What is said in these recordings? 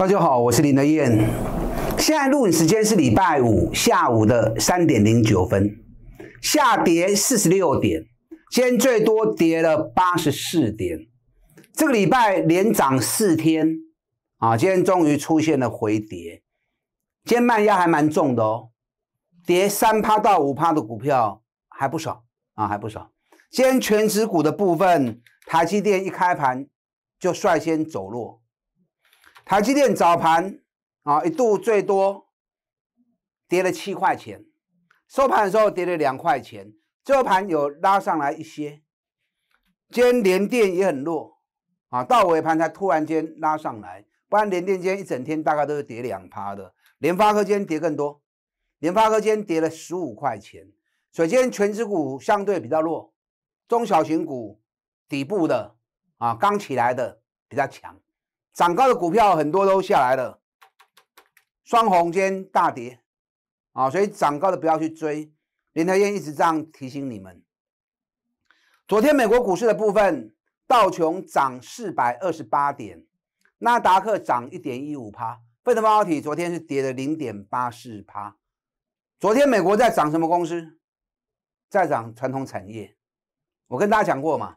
大家好，我是林德燕。现在录影时间是礼拜五下午的三点零九分，下跌四十六点，今天最多跌了八十四点。这个礼拜连涨四天，啊，今天终于出现了回跌。今天卖压还蛮重的哦，跌三趴到五趴的股票还不少啊，还不少。今天全指股的部分，台积电一开盘就率先走弱。台积电早盘啊一度最多跌了七块钱，收盘的时候跌了两块钱，最后盘有拉上来一些。今天连电也很弱啊，到尾盘才突然间拉上来，不然连电今天一整天大概都是跌两趴的。联发科今天跌更多，联发科今天跌了十五块钱。所以今天全指股相对比较弱，中小型股底部的啊刚起来的比较强。涨高的股票很多都下来了，双红间大跌啊！所以涨高的不要去追。林台燕一直这样提醒你们。昨天美国股市的部分，道琼涨四百二十八点，纳达克涨一点一五趴，费城半导体昨天是跌了零点八四趴。昨天美国在涨什么公司？在涨传统产业。我跟大家讲过嘛，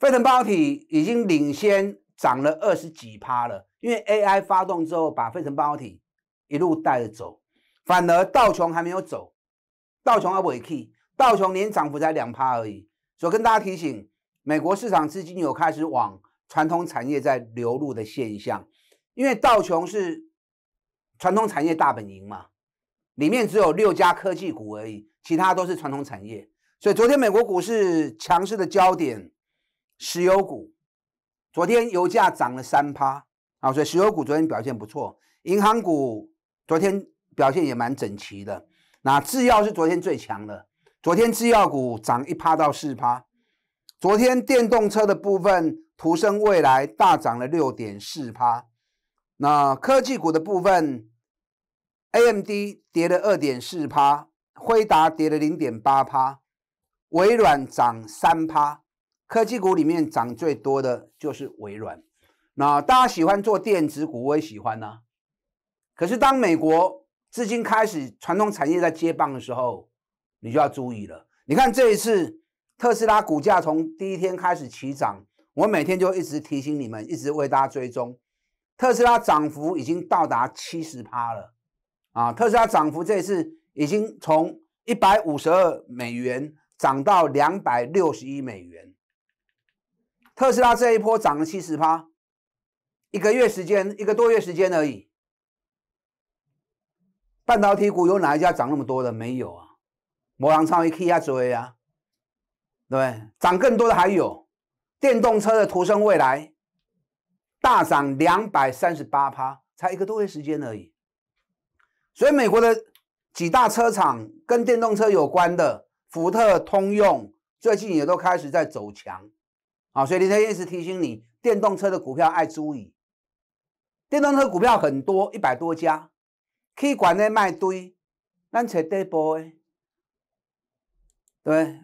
费城半导体已经领先。涨了二十几趴了，因为 AI 发动之后，把非城半导体一路带着走，反而道琼还没有走，道琼还 key，道琼连涨幅才两趴而已。所以跟大家提醒，美国市场资金有开始往传统产业在流入的现象，因为道琼是传统产业大本营嘛，里面只有六家科技股而已，其他都是传统产业。所以昨天美国股市强势的焦点，石油股。昨天油价涨了三趴啊，所以石油股昨天表现不错。银行股昨天表现也蛮整齐的。那制药是昨天最强的，昨天制药股涨一趴到四趴。昨天电动车的部分，途生未来大涨了六点四趴。那科技股的部分，AMD 跌了二点四趴，辉达跌了零点八趴，微软涨三趴。科技股里面涨最多的就是微软。那大家喜欢做电子股，我也喜欢呐。可是当美国资金开始传统产业在接棒的时候，你就要注意了。你看这一次特斯拉股价从第一天开始起涨，我每天就一直提醒你们，一直为大家追踪。特斯拉涨幅已经到达七十趴了啊！特斯拉涨幅这次已经从一百五十二美元涨到两百六十一美元。特斯拉这一波涨了七十趴，一个月时间，一个多月时间而已。半导体股有哪一家涨那么多的？没有啊，摩尔超预 K 啊，对啊，对？涨更多的还有电动车的途胜未来，大涨两百三十八趴，才一个多月时间而已。所以美国的几大车厂跟电动车有关的，福特、通用最近也都开始在走强。好，所以林德一直提醒你，电动车的股票爱注意。电动车股票很多，一百多家，以管内卖堆，咱扯底波诶。对，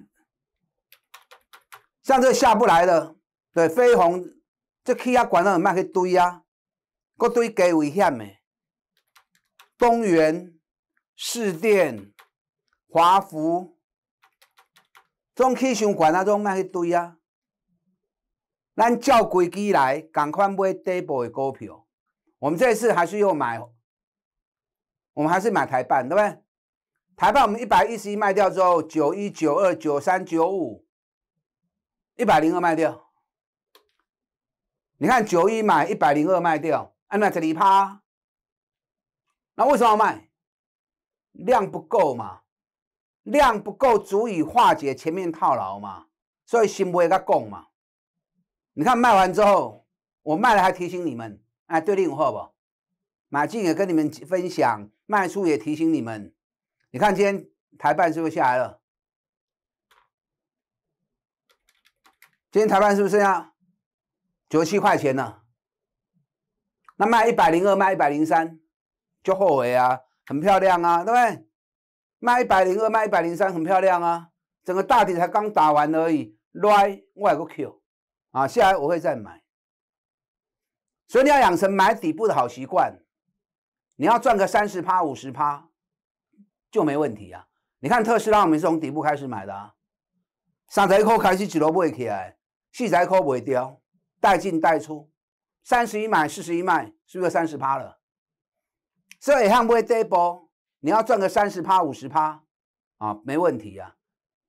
像这下不来的，对，飞鸿这气啊，管内唔卖去堆啊，嗰堆加危险的。东源、市电、华福，总气伤管啊，总卖去堆啊。咱照规矩来，赶快买底部的股票。我们这次还是要买，我们还是买台办，对不对？台办我们一百一十一卖掉之后，九一、九二、九三、九五，一百零二卖掉。你看九一买，一百零二卖掉，按那这里趴。那为什么要卖？量不够嘛，量不够足以化解前面套牢嘛，所以心未甲供嘛。你看卖完之后，我卖了还提醒你们，哎，对令货不？马静也跟你们分享，卖出也提醒你们。你看今天台半是不是下来了？今天台半是不是要九七块钱呢？那卖一百零二，卖一百零三，就后悔啊，很漂亮啊，对不对？卖一百零二，卖一百零三，很漂亮啊。整个大底才刚打完而已，right，我有个 Q。啊，下来我会再买，所以你要养成买底部的好习惯，你要赚个三十趴、五十趴就没问题啊！你看特斯拉，我们是从底部开始买的，啊，三一块开始只罗不会起来，四宅口不会掉，带进带出，三十一买，四十一卖，是不是三十趴了？所以看不会这一波，你要赚个三十趴、五十趴啊，没问题啊。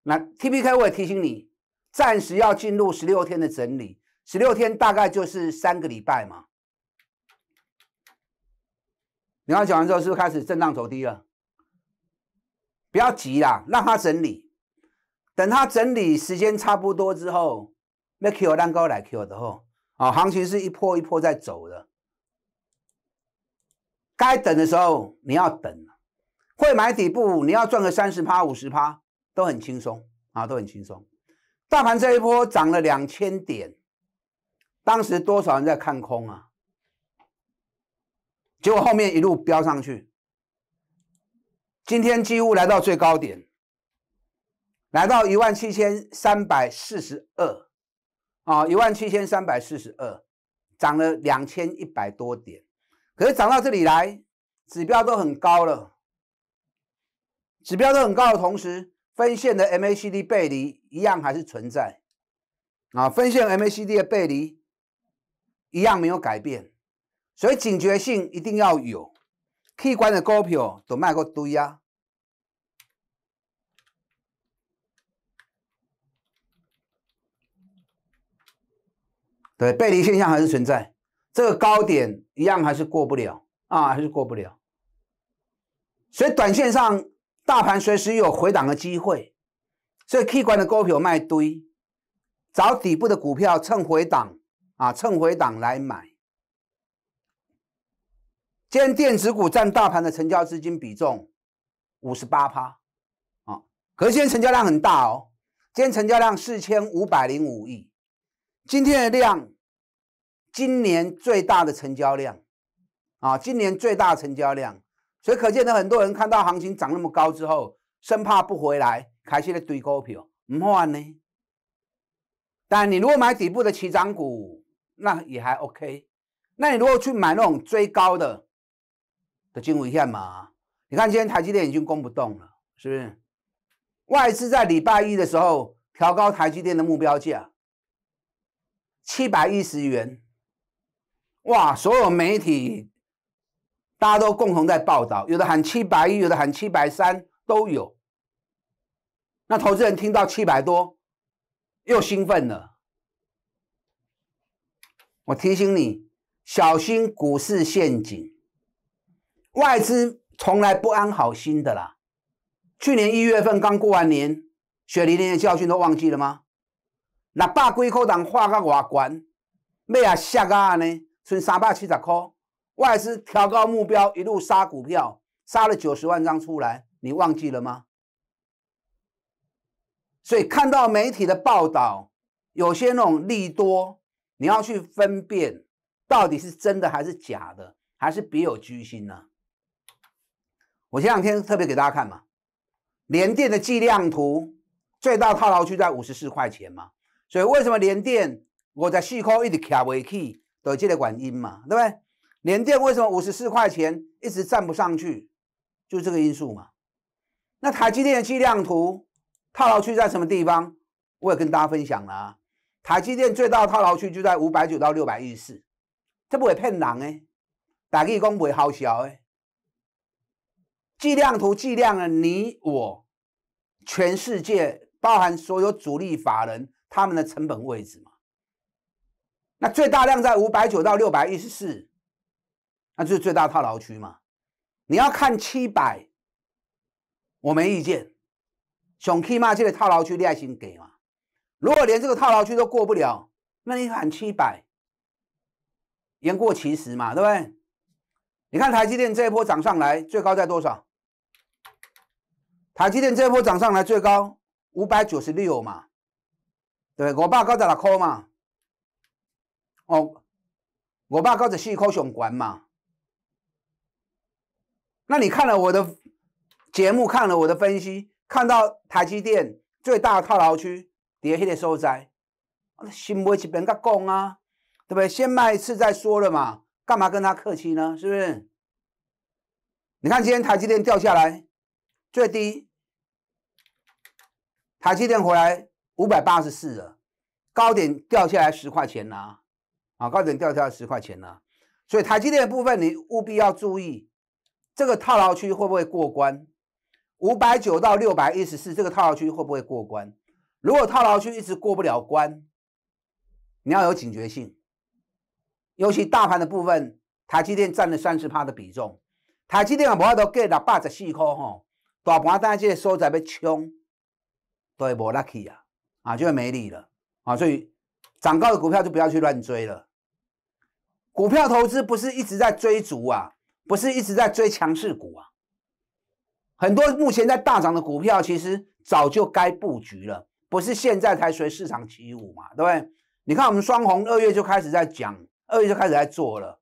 那 T P K 我也提醒你。暂时要进入十六天的整理，十六天大概就是三个礼拜嘛。你刚讲完之后，是不是开始震荡走低了？不要急啦，让它整理。等它整理时间差不多之后，make your 蛋糕来 m k e 的吼。啊，行情是一波一波在走的，该等的时候你要等。会买底部，你要赚个三十趴、五十趴，都很轻松啊，都很轻松。大盘这一波涨了两千点，当时多少人在看空啊？结果后面一路飙上去，今天几乎来到最高点，来到一万七千三百四十二啊，一万七千三百四十二，涨了两千一百多点。可是涨到这里来，指标都很高了，指标都很高的同时。分线的 MACD 背离一样还是存在啊，分线 MACD 的背离一样没有改变，所以警觉性一定要有。K 线的高票都卖过堆呀，对，背离现象还是存在，这个高点一样还是过不了啊，还是过不了，所以短线上。大盘随时有回档的机会，所以 K 关的股票卖堆，找底部的股票趁回档啊，趁回档来买。今天电子股占大盘的成交资金比重五十八趴，啊，可是今天成交量很大哦，今天成交量四千五百零五亿，今天的量今年最大的成交量，啊，今年最大成交量。所以可见的很多人看到行情涨那么高之后，生怕不回来，开始在堆股票，唔好呢。但你如果买底部的起涨股，那也还 OK。那你如果去买那种追高的，的金五线嘛？你看今天台积电已经攻不动了，是不是？外资在礼拜一的时候调高台积电的目标价，七百一十元，哇！所有媒体。大家都共同在报道，有的喊七百一，有的喊七百三，都有。那投资人听到七百多，又兴奋了。我提醒你，小心股市陷阱。外资从来不安好心的啦。去年一月份刚过完年，雪梨年的教训都忘记了吗？那百几裤档画个偌悬，咩啊蝕啊呢，剩三百七十块。外资调高目标，一路杀股票，杀了九十万张出来，你忘记了吗？所以看到媒体的报道，有些那种利多，你要去分辨到底是真的还是假的，还是别有居心呢？我前两天特别给大家看嘛，联电的计量图，最大套牢区在五十四块钱嘛，所以为什么联电我在细扣一直卡未起，都是这个原因嘛，对不对？联电为什么五十四块钱一直站不上去？就这个因素嘛。那台积电的计量图套牢区在什么地方？我也跟大家分享了。啊，台积电最大套牢区就在五百九到六百一十四，这不也骗人哎？打个工不好小哎？计量图计量了你我，全世界包含所有主力法人他们的成本位置嘛。那最大量在五百九到六百一十四。那就是最大套牢区嘛，你要看七百，我没意见，熊 K 嘛，这个套牢区你还先给嘛？如果连这个套牢区都过不了，那你喊七百，言过其实嘛，对不对？你看台积电这一波涨上来最高在多少？台积电这一波涨上来最高五百九十六嘛，对，我爸高十六扣嘛，哦，我爸九在四块熊管嘛。那你看了我的节目，看了我的分析，看到台积电最大的套牢区跌下的收灾，心不会去跟他供啊，对不对？先卖一次再说了嘛，干嘛跟他客气呢？是不是？你看今天台积电掉下来，最低台积电回来五百八十四了，高点掉下来十块钱了，啊，高点掉下来十块钱啊，所以台积电的部分你务必要注意。这个套牢区会不会过关？五百九到六百一十四，这个套牢区会不会过关？如果套牢区一直过不了关，你要有警觉性。尤其大盘的部分，台积电占了三十趴的比重，台积电啊，不要都 get 八十四块吼，大盘单只所在要冲，都会无拉起啊啊，就会没力了啊，所以涨高的股票就不要去乱追了。股票投资不是一直在追逐啊。不是一直在追强势股啊？很多目前在大涨的股票，其实早就该布局了，不是现在才随市场起舞嘛？对不对？你看我们双红二月就开始在讲，二月就开始在做了。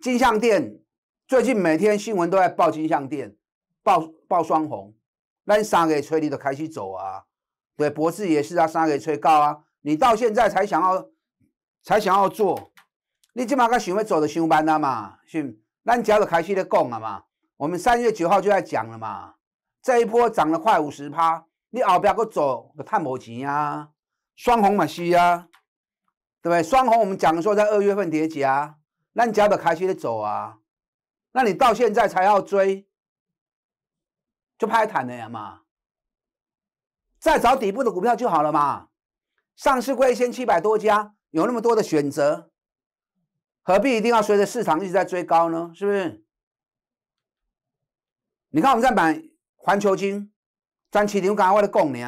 金相店最近每天新闻都在报金相店，报报双红，那你三给吹你都开始走啊？对，博士也是啊，三给吹高啊，你到现在才想要才想要做，你起码该想要走的上班了嘛？是。咱今的开始在讲了嘛，我们三月九号就在讲了嘛，这一波涨了快五十趴，你熬不下来走就探没钱呀，双红嘛是呀，对不对？双红我们讲说在二月份叠加，咱今的开始在走啊，那你到现在才要追，就拍坦了呀嘛，再找底部的股票就好了嘛，上市股一千七百多家，有那么多的选择。何必一定要随着市场一直在追高呢？是不是？你看我们在买环球金、占起林，我刚刚为了供你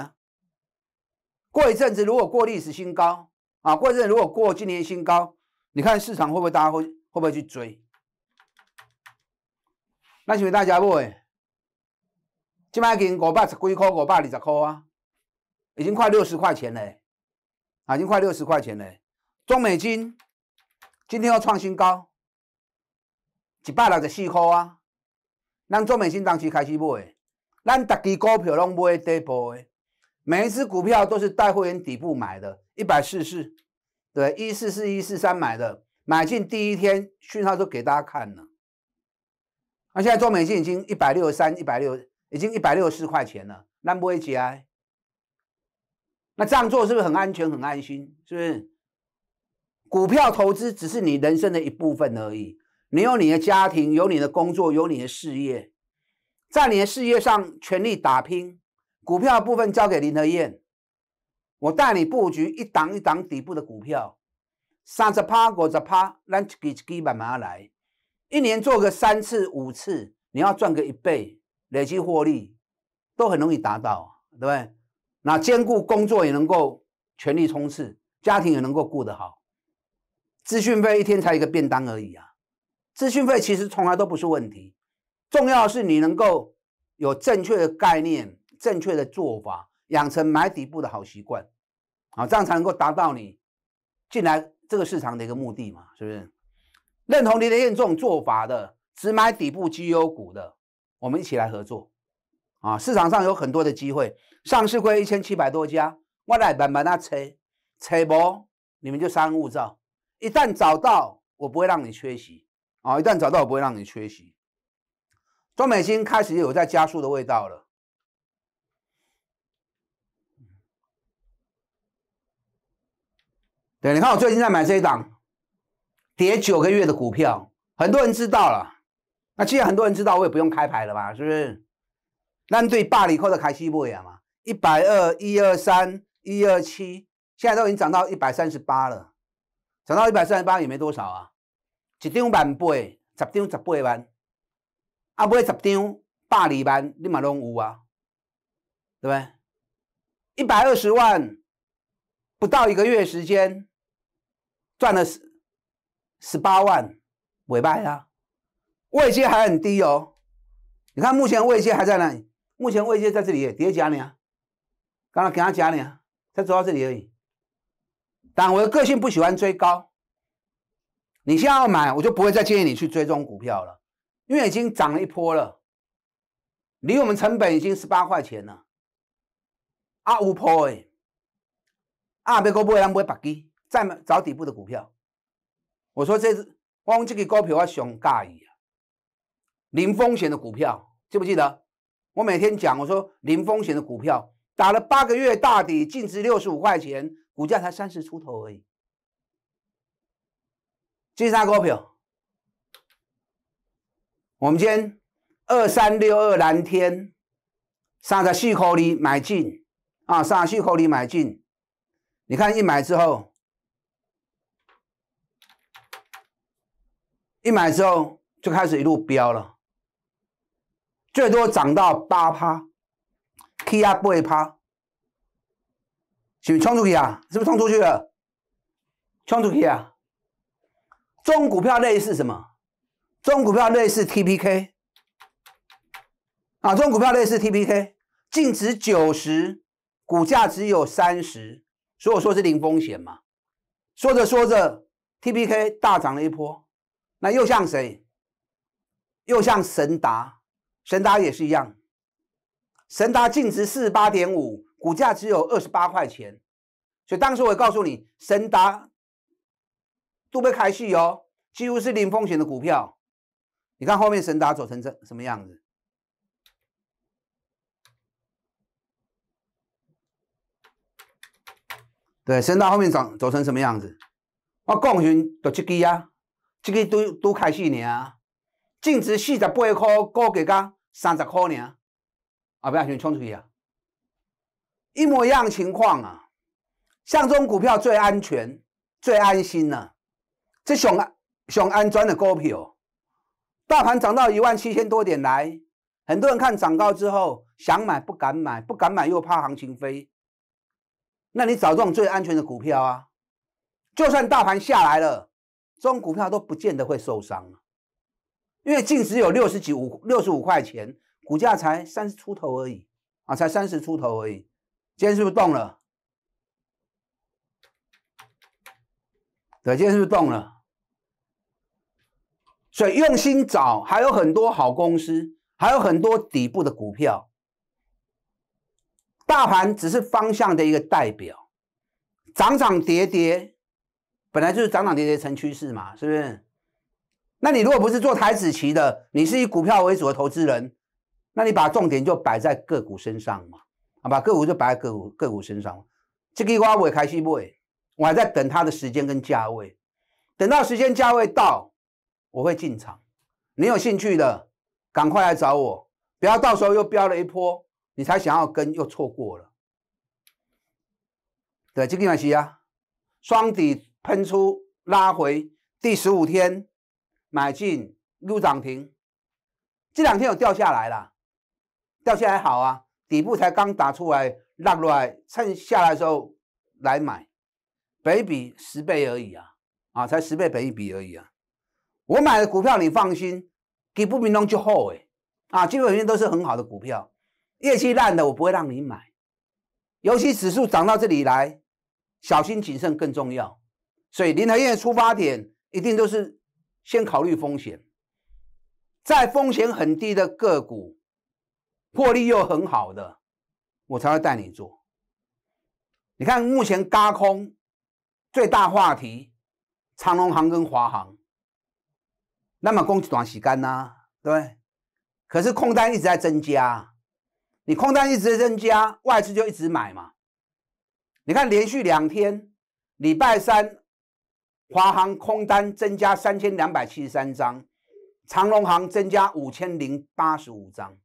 过一阵子如果过历史新高啊，过一阵如果过今年新高，你看市场会不会大家会会不会去追？那请问大家买？这卖经五百十几块，五百二十块啊，已经快六十块钱嘞，啊，已经快六十块钱嘞。中美金。今天要创新高，一百六十四块啊！咱做美信当时开始买，咱大支股票拢买底部的，每一只股票都是带会员底部买的，一百四四，对，一四四一四三买的，买进第一天讯号都给大家看了。那现在做美信已经一百六十三、一百六，已经一百六十四块钱了，那不起来，那这样做是不是很安全、很安心？是不是？股票投资只是你人生的一部分而已。你有你的家庭，有你的工作，有你的事业，在你的事业上全力打拼，股票部分交给林和燕，我带你布局一档一档底部的股票，三十八股、三十八，让给慢慢来，一年做个三次、五次，你要赚个一倍，累积获利都很容易达到，对不对？那兼顾工作也能够全力冲刺，家庭也能够顾得好。资讯费一天才一个便当而已啊！资讯费其实从来都不是问题，重要的是你能够有正确的概念、正确的做法，养成买底部的好习惯，啊，这样才能够达到你进来这个市场的一个目的嘛，是不是？认同你的这种做法的，只买底部绩优股的，我们一起来合作，啊，市场上有很多的机会，上市亏一千七百多家，我来慢慢啊测测不，你们就稍安勿一旦找到，我不会让你缺席啊！一旦找到，我不会让你缺席。中美金开始有在加速的味道了。对，你看我最近在买这一档，跌九个月的股票，很多人知道了。那既然很多人知道，我也不用开牌了吧？是不是？那对霸里扣的凯西部呀嘛，一百二一二三一二七，现在都已经涨到一百三十八了。涨到一百三十八也没多少啊！一张万八，十张十八万，啊，买十张百二万，你嘛拢有啊，对不对？一百二十万不到一个月时间赚了十十八万，尾巴呀，位阶还很低哦。你看目前位阶还在哪里？目前位阶在这里叠加呢，刚刚给他加呢，才走到这里而已。但我的个性不喜欢追高。你现在要买，我就不会再建议你去追踪股票了，因为已经涨了一波了，离我们成本已经十八块钱了。阿五婆，哎，阿别个不要买白鸡，再买找底部的股票。我说这只，我讲这个股票我上介意啊，零风险的股票记不记得？我每天讲，我说零风险的股票打了八个月大底，净值六十五块钱。股价才三十出头而已，金沙股票，我们今天二三六二蓝天，上在序口里买进啊，上序口里买进，你看一买之后，一买之后就开始一路飙了，最多涨到八趴，K 压不会趴。是冲出去啊？是不是冲出去了？冲出去啊！中股票类似什么？中股票类似 TPK 啊！中股票类似 TPK，净值九十，股价只有三十，所以说是零风险嘛？说着说着，TPK 大涨了一波，那又像谁？又像神达，神达也是一样，神达净值四十八点五。股价只有二十八块钱，所以当时我也告诉你，神达都被开戏哦，几乎是零风险的股票。你看后面神达走成这什么样子？对，神达后面涨走成什么样子？我讲完就这支啊，这支都都开戏呢，净值四十八块，高股价三十块呢，啊不要钱冲出去啊！一模一样情况啊，像这种股票最安全、最安心啊，这熊熊安装的股票，大盘涨到一万七千多点来，很多人看涨高之后想买不敢买，不敢买又怕行情飞。那你找这种最安全的股票啊，就算大盘下来了，这种股票都不见得会受伤，因为净值有六十几五六十五块钱，股价才三十出头而已啊，才三十出头而已。今天是不是动了？对，今天是不是动了？所以用心找，还有很多好公司，还有很多底部的股票。大盘只是方向的一个代表，涨涨跌跌，本来就是涨涨跌跌成趋势嘛，是不是？那你如果不是做台子棋的，你是以股票为主的投资人，那你把重点就摆在个股身上嘛。啊，把个股就摆在个股个股身上这个花我开始买，我还在等它的时间跟价位，等到时间价位到，我会进场。你有兴趣的，赶快来找我，不要到时候又飙了一波，你才想要跟又错过了。对，这个买谁啊，双底喷出拉回第十五天买进，入涨停。这两天有掉下来了，掉下来好啊。底部才刚打出来，浪出来，趁下来的时候来买，一比十倍而已啊，啊，才十倍百一比而已啊。我买的股票你放心，底部明朗就厚哎，啊，基本面都是很好的股票，业绩烂的我不会让你买。尤其指数涨到这里来，小心谨慎更重要。所以林台燕的出发点一定都是先考虑风险，在风险很低的个股。获利又很好的，我才会带你做。你看目前高空最大话题，长隆行跟华行，那么供短洗干呢、对对？可是空单一直在增加，你空单一直在增加，外资就一直买嘛。你看连续两天，礼拜三，华航空单增加三千两百七十三张，长隆行增加五千零八十五张。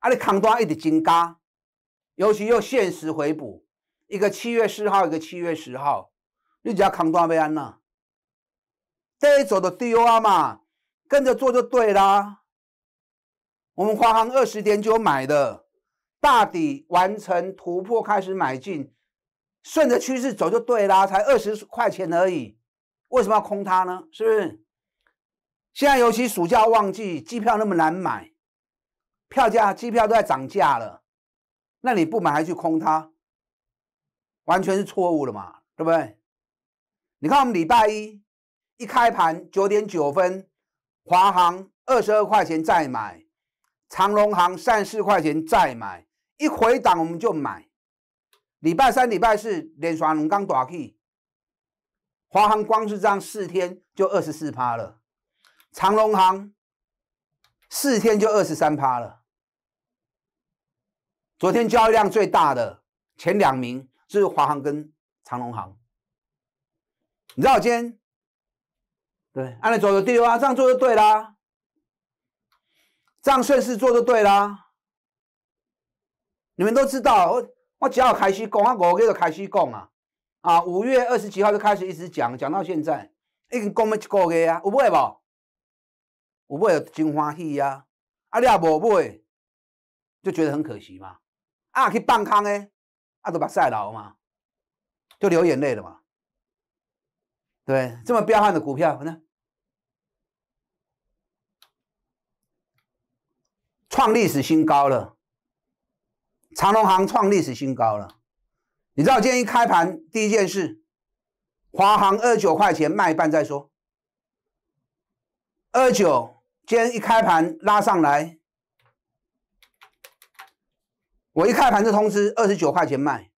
啊，你扛断一直金加，尤其又限时回补，一个七月四号，一个七月十号，你只要扛断未安这一走的 D O R 嘛，跟着做就对啦。我们华航二十点九买的，大底完成突破开始买进，顺着趋势走就对啦，才二十块钱而已，为什么要空它呢？是不是？现在尤其暑假旺季，机票那么难买。票价、机票都在涨价了，那你不买还去空它，完全是错误的嘛，对不对？你看我们礼拜一一开盘九点九分，华航二十二块钱再买，长隆行三十四块钱再买，一回档我们就买。礼拜三、礼拜四连刷两根大 K，华航光是这样四天就二十四趴了，长隆行。四天就二十三趴了。昨天交易量最大的前两名是华航跟长隆航。你知道今天？对，按你走的对啊，这样做就对啦，这样顺势做就对啦。你们都知道，我我只要开始讲啊？我这个开始讲啊，啊，五月二十几号就开始一直讲，讲到现在，已经讲了一个月啊，有不会我买有真欢喜呀，啊，你啊无买，就觉得很可惜嘛。啊，去放空呢，啊，都把晒牢嘛，就流眼泪了嘛。对，这么彪悍的股票，你看，创历史新高了。长隆行创历史新高了。你知道今天一开盘第一件事，华航二九块钱卖半再说，二九。今天一开盘拉上来，我一开盘就通知二十九块钱卖，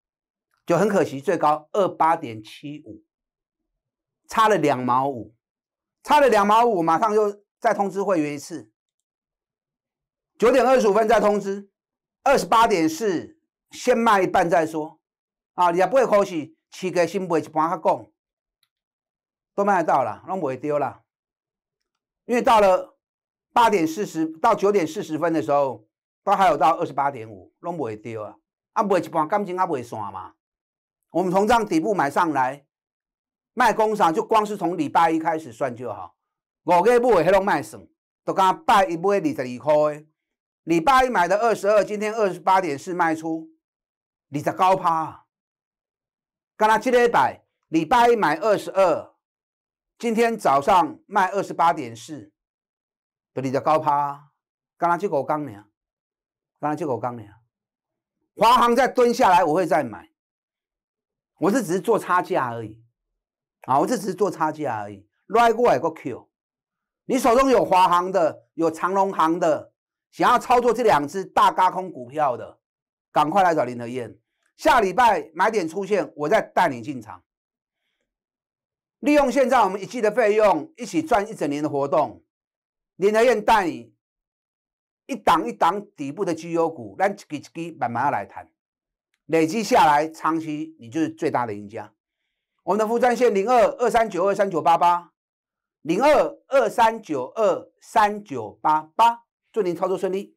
就很可惜，最高二八点七五，差了两毛五，差了两毛五，马上就再通知会员一次，九点二十五分再通知二十八点四，先卖一半再说，啊，也不会可惜，七个心不一般哈讲，都卖得到啦，拢卖丢了，因为到了。八点四十到九点四十分的时候，都还有到二十八点五，拢不会掉啊！啊，会一半，感情啊，不会散嘛？我们从这样底部买上来，卖工厂就光是从礼拜一开始算就好。五个不会黑拢卖算，都刚拜一买二十二块。礼拜一买的二十二，今天二十八点四卖出，二十高趴。刚才七礼百，礼拜一买二十二，今天早上卖二十八点四。不，你叫高抛，刚刚这个刚的，刚刚这个刚的，华航再蹲下来，我会再买。我是只是做差价而已，啊，我是只是做差价而已。来过来个 Q，你手中有华航的，有长隆行的，想要操作这两只大咖空股票的，赶快来找林和燕。下礼拜买点出现，我再带你进场。利用现在我们一季的费用，一起赚一整年的活动。林德燕带你一档一档底部的绩优股，咱一支一支慢慢来谈，累积下来，长期你就是最大的赢家。我们的副专线零二二三九二三九八八，零二二三九二三九八八，祝您操作顺利。